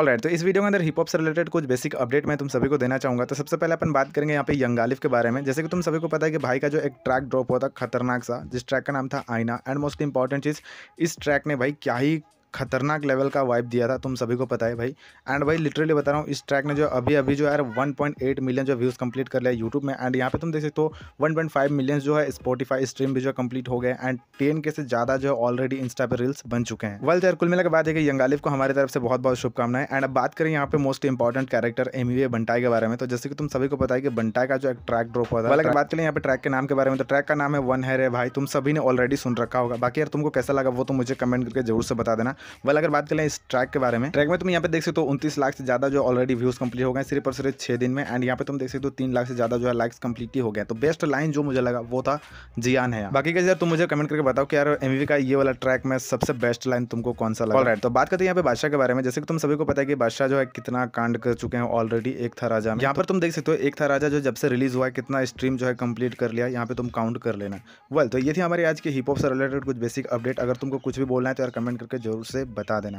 all right तो इस video के अंदर हिप हॉप से रिलेटेड कुछ बेसिक अपडेट मैं तुम सभी को देना चाहूँगा तो सबसे पहले अपन बात करेंगे यहाँ पे आलिफ के बारे में जैसे कि तुम सभी को पता है कि भाई का जो एक ट्रैक ड्रॉप हुआ था खतरनाक सा जिस ट्रैक का नाम था आईना एंड मोस्ट इंपॉर्टेंट चीज़ इस ट्रैक ने भाई क्या ही खतरनाक लेवल का वाइप दिया था तुम सभी को पता है भाई एंड भाई लिटरली बता रहा हूँ इस ट्रैक ने जो अभी अभी जो है 1.8 मिलियन जो व्यूज़ कंप्लीट कर लिया यूट्यूब में एंड यहाँ पे तुम देख सकते हो 1.5 मिलियन जो है स्पॉटीफाई स्ट्रीम भी जो कंप्लीट हो गए एंड टेन के से ज़्यादा जो है ऑलरेडी इंस्टा पर रील्स बन चुके हैं वर्ल्ड यार कुल मिला के बात है कि यंगालिफ को हमारी तरफ से बहुत बहुत शुभकामनाएं एंड अब बात करें यहाँ पे मोस्ट इंपॉर्टेंट कैरेक्टर एम बंटाई के बारे में तो जैसे कि तुम सभी को पता है कि बंटाई का जो एक ट्रैक ड्रॉप हुआ था अगर बात करें यहाँ पे ट्रैक के नाम के बारे में तो ट्रैक का नाम है वन है रे भाई तुम सभी ने ऑलरेडी सुन रखा होगा बाकी यार तुमको कैसा लगा वो तो मुझे कमेंट करके जरूर से बता देना वह अगर बात करें इस ट्रैक के बारे में ट्रैक में तुम यहाँ पे देख सकते हो उनतीस लाख से ज़्यादा जो ऑलरेडी व्यूज़ कंप्लीट हो गए सिर्फ और सिर्फ छह दिन में एंड यहाँ पे तुम देख सकते हो तीन लाख से ज़्यादा जो है लाइक्स कंप्लीट ही हो गया तो बेस्ट लाइन जो मुझे लगा वो था जियान है बाकी कैसे तुम मुझे कमेंट करके बताओ कि यार एमवी का ये वाला ट्रैक में सबसे बेस्ट लाइन तुमको कौन सा लगा तो बात करते हैं यहाँ पे बादशाह के बारे में जैसे कि तुम सभी को पता है कि बादशाह जो है कितना कांड कर चुके हैं ऑलरेडी एक था राजा यहाँ पर तुम देख सकते हो एक था राजा जो जब से रिलीज हुआ है कितना स्ट्रीम जो है कंप्लीट कर लिया यहाँ पे तुम काउंट कर लेना वेल तो ये थी हमारी आज की हिप हॉप से रिलेटेड कुछ बेसिक अपडेट अगर तुमको कुछ भी बोलना है तो यार कमेंट करके जरूर से बता देना